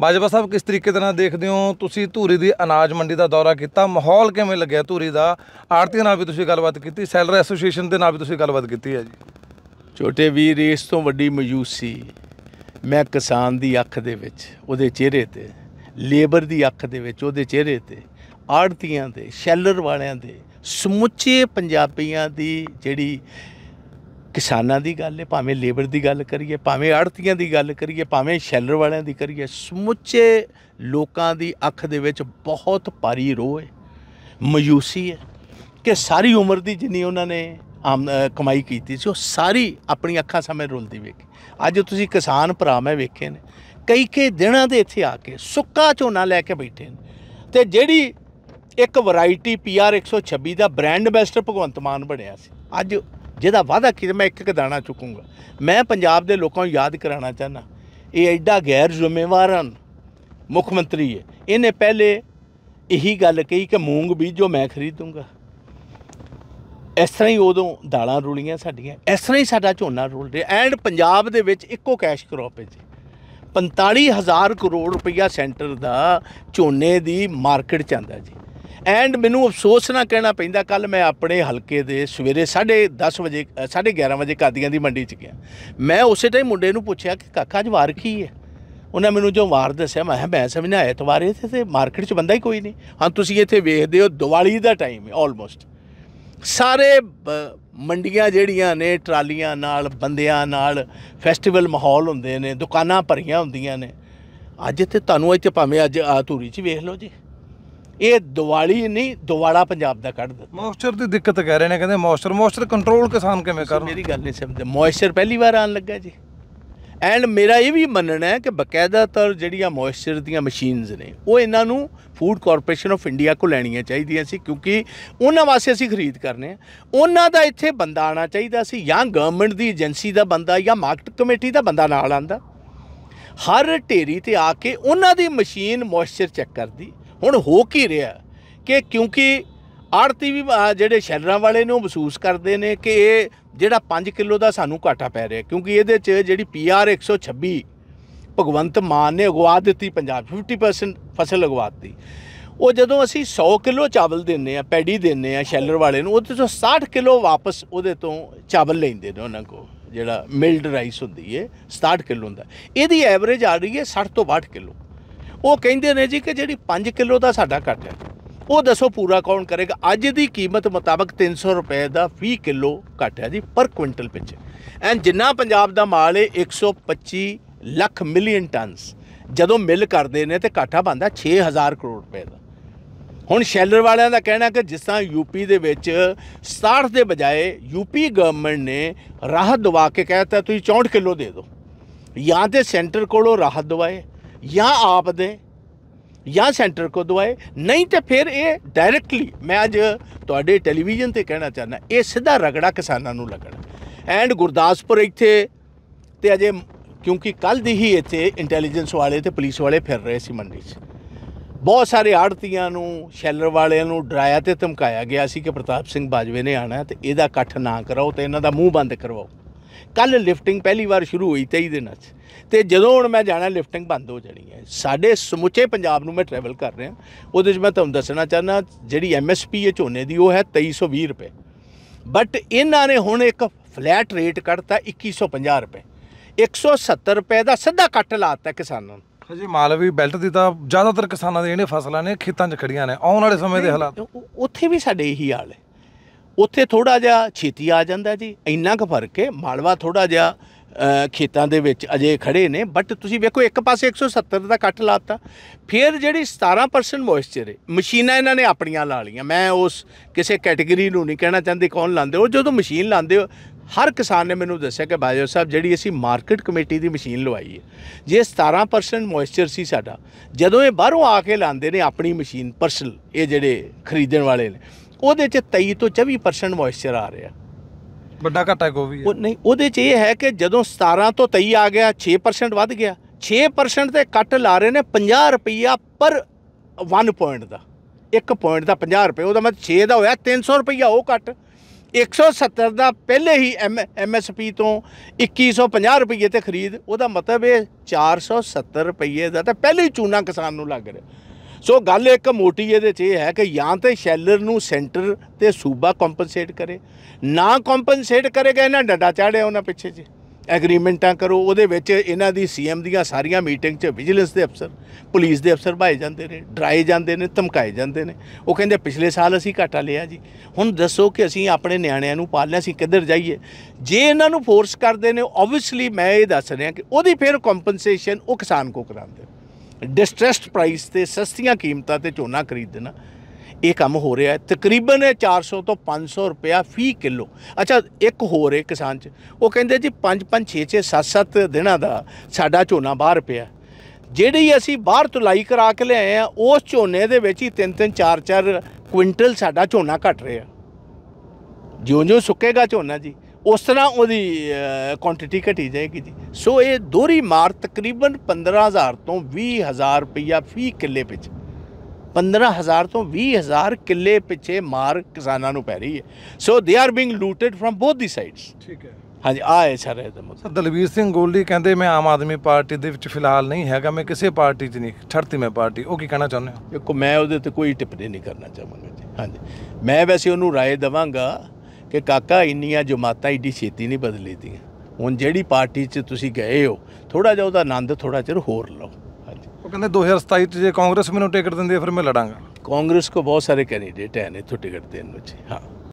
ਬਾਜਵਾ ਸਾਹਿਬ ਕਿਸ ਤਰੀਕੇ ਦੇ ਨਾਲ ਦੇਖਦੇ ਹੋ ਤੁਸੀਂ ਧੂਰੀ ਦੀ ਅਨਾਜ ਮੰਡੀ ਦਾ ਦੌਰਾ ਕੀਤਾ ਮਾਹੌਲ ਕਿਵੇਂ ਲੱਗਿਆ ਧੂਰੀ ਦਾ ਆੜਤੀਆਂ ਨਾਲ ਵੀ ਤੁਸੀਂ ਗੱਲਬਾਤ ਕੀਤੀ ਸੈਲਰ ਐਸੋਸੀਏਸ਼ਨ ਦੇ ਨਾਲ ਵੀ ਤੁਸੀਂ ਗੱਲਬਾਤ ਕੀਤੀ ਹੈ ਜੀ ਛੋਟੇ ਵੀਰ ਇਸ ਤੋਂ ਵੱਡੀ ਮਯੂਸੀ ਮੈਂ ਕਿਸਾਨ ਦੀ ਅੱਖ ਦੇ ਵਿੱਚ ਉਹਦੇ ਚਿਹਰੇ ਤੇ ਲੇਬਰ ਦੀ ਅੱਖ ਦੇ ਵਿੱਚ ਉਹਦੇ ਚਿਹਰੇ ਤੇ ਆੜਤੀਆਂ ਦੇ ਸ਼ੈਲਰ ਵਾਲਿਆਂ ਦੇ ਸਮੁੱਚੇ ਪੰਜਾਬੀਆਂ ਦੀ ਜਿਹੜੀ ਕਿਸਾਨਾਂ ਦੀ ਗੱਲ ਹੈ ਭਾਵੇਂ ਲੇਬਰ ਦੀ ਗੱਲ ਕਰੀਏ ਭਾਵੇਂ ਆੜਤੀਆਂ ਦੀ ਗੱਲ ਕਰੀਏ ਭਾਵੇਂ ਸ਼ੈਲਰ ਵਾਲਿਆਂ ਦੀ ਕਰੀਏ ਸਮੁੱਚੇ ਲੋਕਾਂ ਦੀ ਅੱਖ ਦੇ ਵਿੱਚ ਬਹੁਤ ਭਾਰੀ ਰੋਹ ਹੈ ਮਯੂਸੀ ਹੈ ਕਿ ਸਾਰੀ ਉਮਰ ਦੀ ਜਿੰਨੀ ਉਹਨਾਂ ਨੇ ਆਮ ਕਮਾਈ ਕੀਤੀ ਸੀ ਉਹ ਸਾਰੀ ਆਪਣੀ ਅੱਖਾਂ ਸਾਹਮਣੇ ਰੁਲਦੀ ਵੇਖੀ ਅੱਜ ਤੁਸੀਂ ਕਿਸਾਨ ਭਰਾ ਮੈਂ ਵੇਖੇ ਨੇ ਕਈ ਕਈ ਦਿਨਾਂ ਦੇ ਇੱਥੇ ਆ ਕੇ ਸੁੱਕਾ ਝੋਨਾ ਲੈ ਕੇ ਬੈਠੇ ਨੇ ਤੇ ਜਿਹੜੀ ਇੱਕ ਵੈਰਾਈਟੀ ਪੀਆਰ 126 ਦਾ ਬ੍ਰਾਂਡ ਐਂਬੈਸਡਰ ਭਗਵੰਤ ਮਾਨ ਬਣਿਆ ਸੀ ਅੱਜ ਜਿਹਦਾ ਵਾਅਦਾ ਕੀਤਾ ਮੈਂ ਇੱਕ ਇੱਕ ਦਾਣਾ ਚੁਕੂੰਗਾ ਮੈਂ ਪੰਜਾਬ ਦੇ ਲੋਕਾਂ ਨੂੰ ਯਾਦ ਕਰਾਉਣਾ ਚਾਹਨਾ ਇਹ ਐਡਾ ਗੈਰ ਜ਼ਿੰਮੇਵਾਰ ਹਨ ਮੁੱਖ ਮੰਤਰੀ ਹੈ ਇਹਨੇ ਪਹਿਲੇ ਇਹੀ ਗੱਲ ਕਹੀ ਕਿ ਮੂੰਗ ਜੋ ਮੈਂ ਖਰੀਦੂੰਗਾ ਇਸ ਤਰ੍ਹਾਂ ਹੀ ਉਦੋਂ ਦਾਲਾਂ ਰੁਲੀਆਂ ਸਾਡੀਆਂ ਇਸ ਤਰ੍ਹਾਂ ਹੀ ਸਾਡਾ ਝੋਨਾ ਰੁਲ ਰਿਹਾ ਐਂਡ ਪੰਜਾਬ ਦੇ ਵਿੱਚ ਇੱਕੋ ਕੈਸ਼ ਕ੍ਰੌਪ ਹੈ ਜੀ 45000 ਕਰੋੜ ਰੁਪਈਆ ਸੈਂਟਰ ਦਾ ਝੋਨੇ ਦੀ ਮਾਰਕੀਟ ਚ ਆਂਦਾ ਜੀ ਐਂਡ ਮੈਨੂੰ ਅਫਸੋਸ ਨਾ ਕਹਿਣਾ ਪੈਂਦਾ ਕੱਲ ਮੈਂ ਆਪਣੇ ਹਲਕੇ ਦੇ ਸਵੇਰੇ 10:30 ਵਜੇ 11:30 ਵਜੇ ਕਾਦੀਆਂ ਦੀ ਮੰਡੀ 'ਚ ਗਿਆ ਮੈਂ ਉਸੇ ਟਾਈਮ ਮੁੰਡੇ ਨੂੰ ਪੁੱਛਿਆ ਕਿ ਕਾਕਾ ਅੱਜ ਵਾਰ ਕੀ ਹੈ ਉਹਨਾਂ ਮੈਨੂੰ ਜੋ ਵਾਰ ਦੱਸਿਆ ਮੈਂ ਮੈਂ ਸਮਝਣਾ ਐਤਵਾਰ ਇੱਥੇ ਤੇ ਮਾਰਕੀਟ 'ਚ ਬੰਦਾ ਹੀ ਕੋਈ ਨਹੀਂ ਹਾਂ ਤੁਸੀਂ ਇੱਥੇ ਵੇਖਦੇ ਹੋ ਦੀਵਾਲੀ ਦਾ ਟਾਈਮ ਹੈ ਆਲਮੋਸਟ ਸਾਰੇ ਮੰਡੀਆਂ ਜਿਹੜੀਆਂ ਨੇ ਟਰਾਲੀਆਂ ਨਾਲ ਬੰਦਿਆਂ ਨਾਲ ਫੈਸਟੀਵਲ ਮਾਹੌਲ ਹੁੰਦੇ ਨੇ ਦੁਕਾਨਾਂ ਭਰੀਆਂ ਹੁੰਦੀਆਂ ਨੇ ਅੱਜ ਇੱਥੇ ਤੁਹਾਨੂੰ ਇੱਥੇ ਭਾਵੇਂ ਅੱਜ ਆਤੂਰੀ 'ਚ ਵੇਖ ਲਓ ਜੀ ਇਹ ਦਿਵਾਲੀ ਨਹੀਂ ਦੁਆੜਾ ਪੰਜਾਬ ਦਾ ਕੱਢ ਦਿੱਤਾ ਮੌਇਸਚਰ ਦੀ ਦਿੱਕਤ ਕਹਿ ਰਹੇ ਨੇ ਕਹਿੰਦੇ ਮੌਇਸਚਰ ਮੌਇਸਚਰ ਕੰਟਰੋਲ ਕਿਸਾਨ ਕਿਵੇਂ ਕਰਨ ਮੇਰੀ ਗੱਲ ਨਹੀਂ ਸਮਝ ਮੌਇਸਚਰ ਪਹਿਲੀ ਵਾਰ ਆਣ ਲੱਗਾ ਜੀ ਐਂਡ ਮੇਰਾ ਇਹ ਵੀ ਮੰਨਣਾ ਹੈ ਕਿ ਬਕਾਇਦਾ ਤੌਰ ਜਿਹੜੀਆਂ ਮੌਇਸਚਰ ਦੀਆਂ ਮਸ਼ੀਨਸ ਨੇ ਉਹ ਇਹਨਾਂ ਨੂੰ ਫੂਡ ਕਾਰਪੋਰੇਸ਼ਨ ਆਫ ਇੰਡੀਆ ਕੋ ਲੈਣੀਆਂ ਚਾਹੀਦੀਆਂ ਸੀ ਕਿਉਂਕਿ ਉਹਨਾਂ ਵਾਸਤੇ ਅਸੀਂ ਖਰੀਦ ਕਰਨੇ ਆ ਉਹਨਾਂ ਦਾ ਇੱਥੇ ਬੰਦਾ ਆਣਾ ਚਾਹੀਦਾ ਸੀ ਜਾਂ ਗਵਰਨਮੈਂਟ ਦੀ ਏਜੰਸੀ ਦਾ ਬੰਦਾ ਜਾਂ ਮਾਰਕੀਟ ਕਮੇਟੀ ਦਾ ਬੰਦਾ ਨਾਲ ਆਂਦਾ ਹਰ ਢੇਰੀ ਤੇ ਆ ਕੇ ਉਹਨਾਂ ਦੀ ਮਸ਼ੀਨ ਮੌਇਸਚਰ ਚੈੱਕ ਕਰਦੀ ਹੁਣ ਹੋ ਕੀ ਰਿਹਾ ਕਿ ਕਿਉਂਕਿ ਆੜਤੀ ਵੀ ਜਿਹੜੇ ਸ਼ੈਲਰਾਂ ਵਾਲੇ ਨੇ ਉਹ ਮਹਿਸੂਸ ਕਰਦੇ ਨੇ ਕਿ ਇਹ ਜਿਹੜਾ 5 ਕਿਲੋ ਦਾ ਸਾਨੂੰ ਘਾਟਾ ਪੈ ਰਿਹਾ ਕਿਉਂਕਿ ਇਹਦੇ 'ਚ ਜਿਹੜੀ ਪੀਆਰ 126 ਭਗਵੰਤ ਮਾਨ ਨੇ ਅਗਵਾ ਦਿੱਤੀ ਪੰਜਾਬ 50% ਫਸਲ ਲਗਵਾ ਦਿੱਤੀ ਉਹ ਜਦੋਂ ਅਸੀਂ 100 ਕਿਲੋ ਚਾਵਲ ਦਿੰਨੇ ਆ ਪੈੜੀ ਦਿੰਨੇ ਆ ਸ਼ੈਲਰ ਵਾਲੇ ਨੂੰ ਉਹਦੇ ਤੋਂ 60 ਕਿਲੋ ਵਾਪਸ ਉਹਦੇ ਤੋਂ ਚਾਵਲ ਲੈਂਦੇ ਨੇ ਉਹਨਾਂ ਕੋ ਜਿਹੜਾ ਮਿਲਡ ਰਾਈਸ ਹੁੰਦੀ ਏ 60 ਕਿਲੋ ਹੁੰਦਾ ਇਹਦੀ ਐਵਰੇਜ ਆ ਰਹੀ ਏ 60 ਤੋਂ 62 ਕਿਲੋ ਉਹ ਕਹਿੰਦੇ ਨੇ ਜੀ ਕਿ ਜਿਹੜੀ 5 ਕਿਲੋ ਦਾ ਸਾਡਾ ਕੱਟ ਹੈ ਉਹ ਦੱਸੋ ਪੂਰਾ ਕੌਣ ਕਰੇਗਾ ਅੱਜ ਦੀ ਕੀਮਤ ਮੁਤਾਬਕ 300 ਰੁਪਏ ਦਾ 20 ਕਿਲੋ ਕੱਟ ਹੈ ਜੀ ਪਰ ਕੁਇੰਟਲ ਪਿੱਛੇ ਐਂ ਜਿੰਨਾ ਪੰਜਾਬ ਦਾ ਮਾਲ ਹੈ 125 ਲੱਖ ਮਿਲੀਅਨ ਟਨਸ ਜਦੋਂ ਮਿਲ ਕਰਦੇ ਨੇ ਤੇ ਘਾਟਾ ਬੰਦਾ 6000 ਕਰੋੜ ਰੁਪਏ ਦਾ ਹੁਣ ਸ਼ੈਲਰ ਵਾਲਿਆਂ ਦਾ ਕਹਿਣਾ ਕਿ ਜਿਸ ਤਰ੍ਹਾਂ ਯੂਪੀ ਦੇ ਵਿੱਚ 60 ਦੇ ਬਜਾਏ ਯੂਪੀ ਗਵਰਨਮੈਂਟ ਨੇ ਰਾਹਤ ਦਵਾ ਕੇ ਕਹਿਤਾ ਤੁਸੀਂ 64 ਕਿਲੋ ਦੇ ਦਿਓ ਜਾਂ ਤੇ ਸੈਂਟਰ ਕੋਲੋਂ ਰਾਹਤ ਦਵਾਏ ਜਾਂ ਆਪ ਦੇ ਜਾਂ ਸੈਂਟਰ ਕੋ ਦਵਾਏ ਨਹੀਂ ਤੇ ਫਿਰ ਇਹ ਡਾਇਰੈਕਟਲੀ ਮੈਂ ਅੱਜ ਤੁਹਾਡੇ ਟੈਲੀਵਿਜ਼ਨ ਤੇ ਕਹਿਣਾ ਚਾਹਨਾ ਇਹ ਸਿੱਧਾ ਰਗੜਾ ਕਿਸਾਨਾਂ ਨੂੰ ਲੱਗਣਾ ਐਂਡ ਗੁਰਦਾਸਪੁਰ ਇੱਥੇ ਤੇ ਅਜੇ ਕਿਉਂਕਿ ਕੱਲ ਦੀ ਹੀ ਇੱਥੇ ਇੰਟੈਲੀਜੈਂਸ ਵਾਲੇ ਤੇ ਪੁਲਿਸ ਵਾਲੇ ਫਿਰ ਰਹੇ ਸੀ ਮੰਡੀ 'ਚ ਬਹੁਤ ਸਾਰੇ ਆੜਤੀਆਂ ਨੂੰ ਸ਼ੈਲਰ ਵਾਲਿਆਂ ਨੂੰ ਡਰਾਇਆ ਤੇ ਧਮਕਾਇਆ ਗਿਆ ਸੀ ਕਿ ਪ੍ਰਤਾਪ ਸਿੰਘ ਬਾਜਵੇ ਨੇ ਆਣਾ ਤੇ ਇਹਦਾ ਇਕੱਠ ਨਾ ਕਰਾਓ ਤੇ ਇਹਨਾਂ ਦਾ ਮੂੰਹ ਬੰਦ ਕਰਵਾਓ ਕੱਲ ਲਿਫਟਿੰਗ ਪਹਿਲੀ ਵਾਰ ਸ਼ੁਰੂ ਹੋਈ 23 ਦਿਨਾਂ 'ਚ ਤੇ ਜਦੋਂ ਹੁਣ ਮੈਂ ਜਾਣਾ ਲਿਫਟਿੰਗ ਬੰਦ ਹੋ ਜਾਣੀ ਹੈ ਸਾਡੇ ਸਮੁੱਚੇ ਪੰਜਾਬ ਨੂੰ ਮੈਂ ਟਰੈਵਲ ਕਰ ਰਿਹਾ ਉਹਦੇ 'ਚ ਮੈਂ ਤੁਹਾਨੂੰ ਦੱਸਣਾ ਚਾਹਨਾ ਜਿਹੜੀ ਐਮਐਸਪੀ ਹੈ ਝੋਨੇ ਦੀ ਉਹ ਹੈ 2320 ਰੁਪਏ ਬਟ ਇਹਨਾਂ ਨੇ ਹੁਣ ਇੱਕ ਫਲੈਟ ਰੇਟ ਕੱਢਤਾ 2150 ਰੁਪਏ 170 ਰੁਪਏ ਦਾ ਸਿੱਧਾ ਕੱਟ ਲਾਤਾ ਕਿਸਾਨਾਂ ਨੂੰ ਜੀ ਮਾਲਵੀ ਬੈਲਟ ਦੀ ਤਾਂ ਜ਼ਿਆਦਾਤਰ ਕਿਸਾਨਾਂ ਦੇ ਜਿਹੜੇ ਫਸਲਾਂ ਨੇ ਖੇਤਾਂ 'ਚ ਖੜੀਆਂ ਨੇ ਆਉਣ ਵਾਲੇ ਸਮੇਂ ਦੇ ਹਾਲਾਤ ਉੱਥੇ ਵੀ ਸਾਡੇ ਇਹੀ ਹਾਲ ਹੈ ਉੱਥੇ ਥੋੜਾ ਜਿਹਾ ਛੇਤੀ ਆ ਜਾਂਦਾ ਜੀ ਇੰਨਾ ਕੁ ਫਰਕ ਹੈ ਮਾਲਵਾ ਥੋੜਾ ਜਿਹਾ ਖੇਤਾਂ ਦੇ ਵਿੱਚ ਅਜੇ ਖੜੇ ਨੇ ਬਟ ਤੁਸੀਂ ਵੇਖੋ ਇੱਕ ਪਾਸੇ 170 ਦਾ ਕੱਟ ਲਾਤਾ ਫਿਰ ਜਿਹੜੀ 17% ਮੋਇਸਚਰ ਹੈ ਮਸ਼ੀਨਾਂ ਇਹਨਾਂ ਨੇ ਆਪਣੀਆਂ ਲਾ ਲਈਆਂ ਮੈਂ ਉਸ ਕਿਸੇ ਕੈਟਾਗਰੀ ਨੂੰ ਨਹੀਂ ਕਹਿਣਾ ਚਾਹੁੰਦੀ ਕੌਣ ਲਾਉਂਦੇ ਉਹ ਜਦੋਂ ਮਸ਼ੀਨ ਲਾਉਂਦੇ ਹੋ ਹਰ ਕਿਸਾਨ ਨੇ ਮੈਨੂੰ ਦੱਸਿਆ ਕਿ ਬਾਜੋ ਸਾਹਿਬ ਜਿਹੜੀ ਅਸੀਂ ਮਾਰਕੀਟ ਕਮੇਟੀ ਦੀ ਮਸ਼ੀਨ ਲਵਾਈ ਹੈ ਜੇ 17% ਮੋਇਸਚਰ ਸੀ ਸਾਡਾ ਜਦੋਂ ਇਹ ਬਾਹਰੋਂ ਆ ਕੇ ਲਾਉਂਦੇ ਨੇ ਆਪਣੀ ਮਸ਼ੀਨ ਪਰਸਨਲ ਇਹ ਜਿਹੜੇ ਖਰੀਦਣ ਵਾਲੇ ਨੇ ਉਹਦੇ 'ਚ 23 ਤੋਂ 24% ਮੋਇਸਚਰ ਆ ਰਿਹਾ ਵੱਡਾ ਘਟਾ ਗੋਭੀ ਉਹ ਨਹੀਂ ਉਹਦੇ 'ਚ ਇਹ ਹੈ ਕਿ ਜਦੋਂ 17 ਤੋਂ 23 ਆ ਗਿਆ 6% ਵੱਧ ਗਿਆ 6% ਤੇ ਕੱਟ ਲਾ ਰਹੇ ਨੇ 50 ਰੁਪਈਆ ਪਰ 1 ਪੁਆਇੰਟ ਦਾ 1 ਪੁਆਇੰਟ ਦਾ 50 ਰੁਪਏ ਉਹਦਾ ਮਤਲਬ 6 ਦਾ ਹੋਇਆ 300 ਰੁਪਈਆ ਉਹ ਕੱਟ 170 ਦਾ ਪਹਿਲੇ ਹੀ ਐਮਐਸਪੀ ਤੋਂ 2150 ਰੁਪਏ ਤੇ ਖਰੀਦ ਉਹਦਾ ਮਤਲਬ ਇਹ 470 ਰੁਪਏ ਦਾ ਤਾਂ ਪਹਿਲੇ ਹੀ ਚੂਨਾ ਕਿਸਾਨ ਨੂੰ ਲੱਗ ਰਿਹਾ ਸੋ ਗੱਲ ਇੱਕ ਮੋਟੀ ਇਹਦੇ 'ਚ ਇਹ ਹੈ ਕਿ ਜਾਂ ਤੇ ਸ਼ੈਲਰ ਨੂੰ ਸੈਂਟਰ ਤੇ ਸੂਬਾ ਕੰਪਨਸੇਟ ਕਰੇ ਨਾ ਕੰਪਨਸੇਟ ਕਰੇਗਾ ਇਹਨਾਂ ਡੱਡਾ ਚਾੜਿਆ ਉਹਨਾਂ ਪਿੱਛੇ ਜੀ ਐਗਰੀਮੈਂਟਾਂ ਕਰੋ ਉਹਦੇ ਵਿੱਚ ਇਹਨਾਂ ਦੀ ਸੀਐਮ ਦੀਆਂ ਸਾਰੀਆਂ ਮੀਟਿੰਗ 'ਚ ਵਿਜੀਲੈਂਸ ਦੇ ਅਫਸਰ ਪੁਲਿਸ ਦੇ ਅਫਸਰ ਭਾਏ ਜਾਂਦੇ ਨੇ ਡਰਾਏ ਜਾਂਦੇ ਨੇ ਧਮਕਾਏ ਜਾਂਦੇ ਨੇ ਉਹ ਕਹਿੰਦੇ ਪਿਛਲੇ ਸਾਲ ਅਸੀਂ ਘਾਟਾ ਲਿਆ ਜੀ ਹੁਣ ਦੱਸੋ ਕਿ ਅਸੀਂ ਆਪਣੇ ਨਿਆਣਿਆਂ ਨੂੰ ਪਾਲਣਾ ਅਸੀਂ ਕਿੱਧਰ ਜਾਈਏ ਜੇ ਇਹਨਾਂ ਨੂੰ ਫੋਰਸ ਕਰਦੇ ਨੇ ਆਬਵੀਅਸਲੀ ਮੈਂ ਇਹ ਦੱਸ ਰਿਹਾ ਕਿ ਉਹਦੀ ਫਿਰ ਕੰਪਨਸੇਸ਼ਨ ਉਹ ਕਿਸਾਨ ਕੋ ਕਰਾਉਂਦੇ ਨੇ ਡਿਸਟ੍ਰੈਸਡ ਪ੍ਰਾਈਸ ਤੇ ਸਸਤੀਆਂ ਕੀਮਤਾਂ ਤੇ ਝੋਨਾ ਖਰੀਦਣਾ ਇਹ ਕੰਮ ਹੋ ਰਿਹਾ ਹੈ ਤਕਰੀਬਨ 400 ਤੋਂ 500 ਰੁਪਿਆ ਫੀ ਕਿਲੋ ਅੱਛਾ ਇੱਕ ਹੋਰ ਹੈ ਕਿਸਾਨ ਚ ਉਹ ਕਹਿੰਦੇ ਜੀ 5 5 6 6 7 7 ਦਿਨਾਂ ਦਾ ਸਾਡਾ ਝੋਨਾ ਬਾਹਰ ਪਿਆ ਜਿਹੜੀ ਅਸੀਂ ਬਾਹਰ ਤੁਲਾਈ ਕਰਾ ਕੇ ਲਿਆਏ ਆ ਉਸ ਝੋਨੇ ਦੇ ਵਿੱਚ ਹੀ 3 3 4 4 ਕੁਇੰਟਲ ਸਾਡਾ ਝੋਨਾ ਘਟ ਰਿਹਾ ਜਿਉਂ-ਜਿਉਂ ਸੁੱਕੇਗਾ ਝੋਨਾ ਜੀ ਉਸ ਤਰ੍ਹਾਂ ਉਹਦੀ ਕੁਆਂਟੀਟੀ ਘਟੀ ਜਾਏਗੀ ਜੀ ਸੋ ਇਹ ਦੋਰੀ ਮਾਰ ਤਕਰੀਬਨ 15000 ਤੋਂ 20000 ਰੁਪਇਆ ਫੀ ਕਿੱਲੇ ਵਿੱਚ 15000 ਤੋਂ 20000 ਕਿੱਲੇ ਪਿੱਛੇ ਮਾਰ ਕਿਸਾਨਾਂ ਨੂੰ ਪੈ ਰਹੀ ਹੈ so they are being looted from both the sides ਠੀਕ ਹੈ ਹਾਂਜੀ ਆ ਹੈ ਸਰ ਇਹਦਾ ਮਤਲਬ ਦਲਵੀਰ ਸਿੰਘ ਗੋਲੀ ਕਹਿੰਦੇ ਮੈਂ ਆਮ ਆਦਮੀ ਪਾਰਟੀ ਦੇ ਵਿੱਚ ਫਿਲਹਾਲ ਨਹੀਂ ਹੈਗਾ ਮੈਂ ਕਿਸੇ ਪਾਰਟੀ 'ਚ ਨਹੀਂ ਛੱਡਤੀ ਮੈਂ ਪਾਰਟੀ ਉਹ ਕੀ ਕਹਿਣਾ ਚਾਹੁੰਦੇ ਹੋ ਦੇਖੋ ਮੈਂ ਉਹਦੇ ਤੇ ਕੋਈ ਟਿੱਪਣੀ ਨਹੀਂ ਕਰਨਾ ਚਾਹਾਂਗਾ ਜੀ ਹਾਂਜੀ ਮੈਂ ਵੈਸੇ ਉਹਨੂੰ رائے ਦਵਾਂਗਾ ਕਿ ਕਾਕਾ ਇੰਨੀਆਂ ਜਮਾਤਾਂ ਇੱਡੀ ਛੇਤੀ ਨਹੀਂ ਦੀਆਂ ਹੁਣ ਜਿਹੜੀ ਪਾਰਟੀ 'ਚ ਤੁਸੀਂ ਗਏ ਹੋ ਥੋੜਾ ਜਿਹਾ ਉਹਦਾ ਆਨੰਦ ਥੋੜਾ ਚਿਰ ਹੋਰ ਲਓ ਉਹ ਕਹਿੰਦੇ 2027 'ਚ ਜੇ ਕਾਂਗਰਸ ਮੈਨੂੰ ਟਿਕਟ ਦਿੰਦੀ ਹੈ ਫਿਰ ਮੈਂ ਲੜਾਂਗਾ ਕਾਂਗਰਸ ਕੋ ਬਹੁਤ ਸਾਰੇ ਕੈਂਡੀਡੇਟ ਹੈ ਨੇ ਤੋਂ ਟਿਕਟ ਦੇਣ ਵਿੱਚ ਹਾਂ